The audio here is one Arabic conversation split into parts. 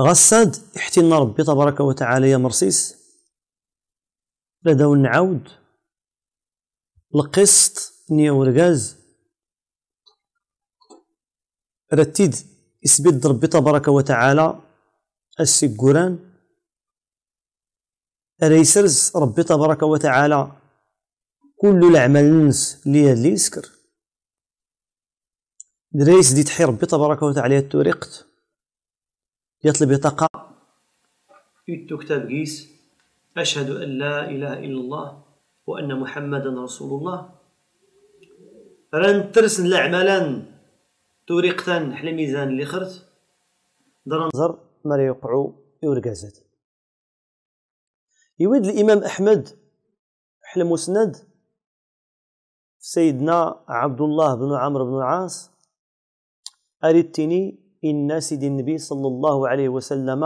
غصاد احتلنا ربي تبارك وتعالى يا مرسيس لا نعاود القسط نيا ورغاز رتيد اسبيد ربي تبارك وتعالى السي ريسرز ربي تبارك وتعالى كل الأعمال نس ليا اللي يسكر دريس دي تحي ربي تبارك وتعالى التوريقت يطلب بطاقة كتاب قيس أشهد أن لا إله إلا الله وأن محمدا رسول الله ران ترسن لعملان توريقتان حلميزان ميزان اللي خرت درا نظر ما يوقعوا يورقازات يود الإمام أحمد حلم مسند سيدنا عبد الله بن عمرو بن العاص أريتني إن سيدي النبي صلى الله عليه وسلم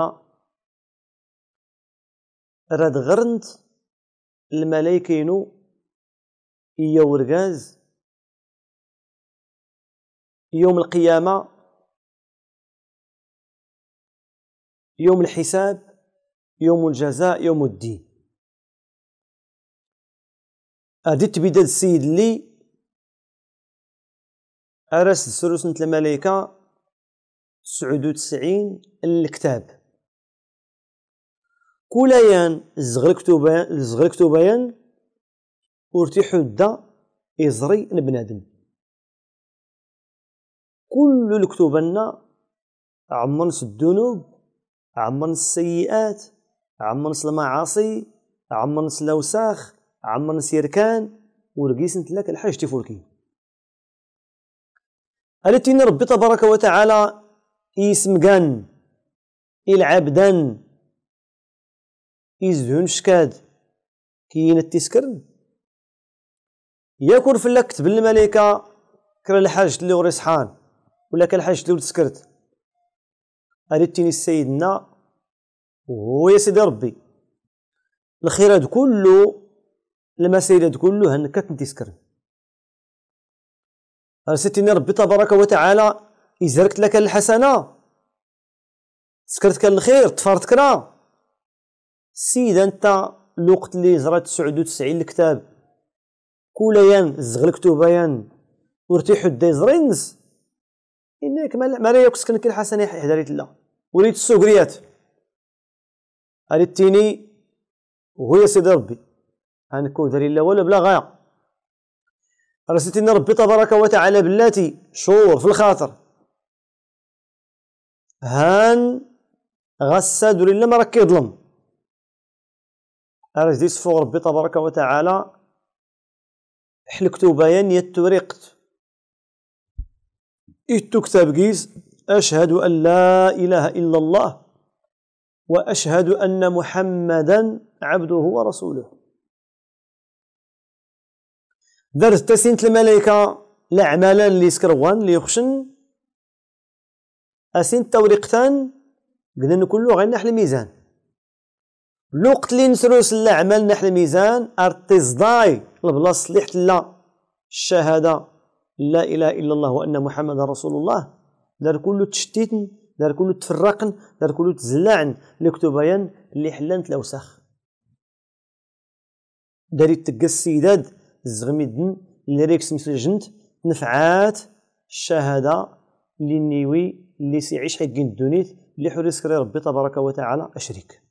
راد غرنت الملايكين إيا ورقاز يوم القيامة يوم الحساب يوم الجزاء يوم الدين هادي تبدا السيد لي أرس سروس الملائكة 99 الكتاب كوليان زغل كتبان زغل كتبان ورتي دا إزري نبنادم كل الكتبنا عمرن الذنوب عمرن السيئات عمرن المعاصي عمرن الأوساخ عمرن سيركان ورقيس نتلاك الحاج تفولكي التي ربي تبارك وتعالى إيسمقان العبدان إزدهن شكاد كينا التسكرن يكون في كتب الملائكة كرا الحاج اللي غري صحان ولا كان الحاج اللي تسكرت اريتيني سيدنا هو يا سيدي ربي الخير هاد كلو المسائل هاد كلو هنكا تنتسكرن راه ربي تبارك وتعالى يزركت لك الحسنة سكرتك الخير طفرتك راه سيد انت الوقت اللي زرات تسعود تسعين الكتاب كوليان يان كتوبيان ورتيحو دي زرينز انك ما لا يكسكن كل حسن يحضر لا وريت السوقريات اريتيني وهو سيدي ربي هنكون داري لا ولا بلا غايه رسيتينا ربي تبارك وتعالى بلاتي شور في الخاطر هان غساد ولا ما راك كيظلم ارجدي جديد ربي تبارك وتعالى حلكتو بيان يتوريقت إتو كتاب كيز أشهد أن لا إله إلا الله وأشهد أن محمدا عبده ورسوله درت تسنت الملائكة لعمالا ليسكروان ليخشن أسين توريقتان قدن كلو غير نحل ميزان الوقت اللي نسروس لا عمل نحل الميزان ارتزداي البلاص اللي لا الشهادة لا إله إلا الله وأن محمد رسول الله دار كله تشتيتن دار كله تفرقن دار كله تزلعن لكتبين اللي حلان تلوسخ داري تقى السيداد الزغميدن اللي ريكس مسجنت نفعات الشهادة اللي نيوي اللي سيعيش حق الدنيت اللي حرس ربي تبارك وتعالى أشريك